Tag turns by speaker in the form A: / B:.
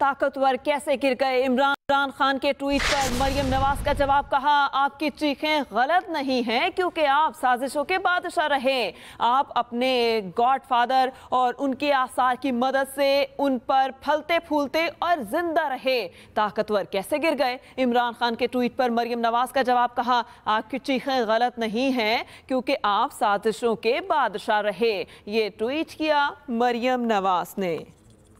A: ताकतवर कैसे गिर गए इमरान इमरान खान के ट्वीट पर मरियम नवाज का जवाब कहा आपकी चीखें गलत नहीं हैं क्योंकि आप साजिशों के बादशाह रहे आप अपने गॉडफादर और उनके आसार की मदद से उन पर फलते फूलते और जिंदा रहे ताकतवर कैसे गिर गए इमरान खान के ट्वीट पर मरियम नवाज का जवाब कहा आपकी चीखें गलत नहीं हैं क्योंकि आप साजिशों के बादशाह रहे ये ट्वीट किया मरियम नवाज ने